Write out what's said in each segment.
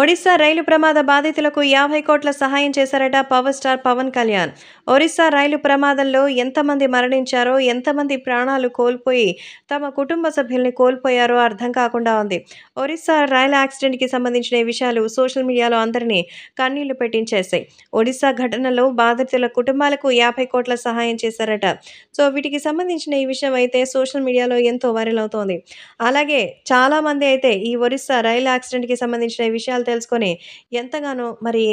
ఒడిశా రైలు ప్రమాద బాధితులకు యాభై కోట్ల సహాయం చేశారట power star Pawan Kalyan Orissa rail ప్రమాదంలో ఎంతమంది మరణించారో ఎంతమంది ప్రాణాలు కోల్పోయి తమ కుటుంబ సభ్యుల్ని కోల్పోయారో అర్థం కాకుండా ఉంది ఒరిస్సా రైలు యాక్సిడెంట్కి సంబంధించిన విషయాలు సోషల్ మీడియాలో అందరినీ కన్నీళ్లు పెట్టించేశాయి ఒడిశా ఘటనలో బాధితుల కుటుంబాలకు యాభై కోట్ల సహాయం చేశారట సో వీటికి సంబంధించిన ఈ విషయం అయితే సోషల్ మీడియాలో ఎంతో వైరల్ అవుతోంది అలాగే చాలామంది అయితే ఈ ఒరిస్సా రైలు యాక్సిడెంట్కి సంబంధించిన విషయాలు విషయాలు తెలుసుకొని ఎంతగానో మరి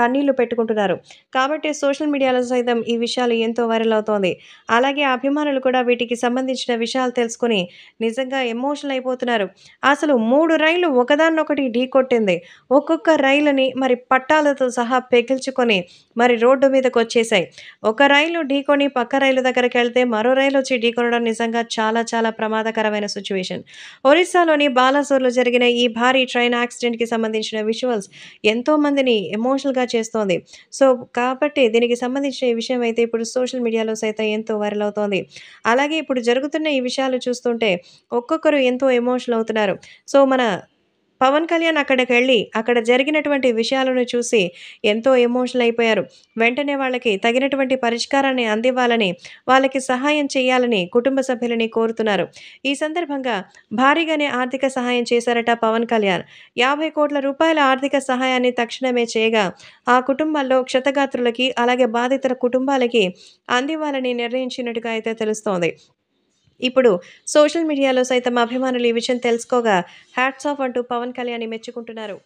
కన్నీళ్లు పెట్టుకుంటున్నారు కాబట్టి సోషల్ మీడియాలో సైతం ఈ విషయాలు ఎంతో వైరల్ అవుతోంది అలాగే అభిమానులు కూడా వీటికి సంబంధించిన విషయాలు తెలుసుకుని నిజంగా ఎమోషనల్ అయిపోతున్నారు అసలు మూడు రైళ్లు ఒకదాన్నొకటి ఢీ కొట్టింది ఒక్కొక్క రైలుని మరి పట్టాలతో సహా పెకిల్చుకొని మరి రోడ్డు మీదకి వచ్చేసాయి ఒక రైలు ఢీకొని పక్క రైలు దగ్గరికి వెళ్తే మరో రైలు వచ్చి ఢీకొనడం నిజంగా చాలా చాలా ప్రమాదకరమైన సిచ్యువేషన్ ఒరిస్సాలోని బాలాసూర్లో జరిగిన ఈ భారీ ట్రైన్ యాక్సిడెంట్కి సంబంధించిన విజువల్స్ ఎంతోమందిని ఎమోషనల్గా చేస్తోంది సో కాబట్టి దీనికి సంబంధించిన ఈ విషయం అయితే ఇప్పుడు సోషల్ మీడియాలో సైతం ఎంతో వైరల్ అవుతోంది అలాగే ఇప్పుడు జరుగుతున్న ఈ విషయాలు చూస్తుంటే ఒక్కొక్కరు ఎంతో ఎమోషనల్ అవుతున్నారు సో మన పవన్ కళ్యాణ్ అక్కడికి వెళ్ళి అక్కడ జరిగినటువంటి విషయాలను చూసి ఎంతో ఎమోషనల్ అయిపోయారు వెంటనే వాళ్ళకి తగినటువంటి పరిష్కారాన్ని అందివ్వాలని వాళ్ళకి సహాయం చేయాలని కుటుంబ సభ్యులని కోరుతున్నారు ఈ సందర్భంగా భారీగానే ఆర్థిక సహాయం చేశారట పవన్ కళ్యాణ్ యాభై కోట్ల రూపాయల ఆర్థిక సహాయాన్ని తక్షణమే చేయగా ఆ కుటుంబాల్లో క్షతగాత్రులకి అలాగే బాధితుల కుటుంబాలకి అందివ్వాలని నిర్ణయించినట్టుగా అయితే తెలుస్తోంది ఇప్పుడు సోషల్ మీడియాలో సైతం అభిమానులు ఈ విషయం తెలుసుకోగా హ్యాట్స్ ఆఫ్ అంటూ పవన్ కళ్యాణ్ మెచ్చుకుంటున్నారు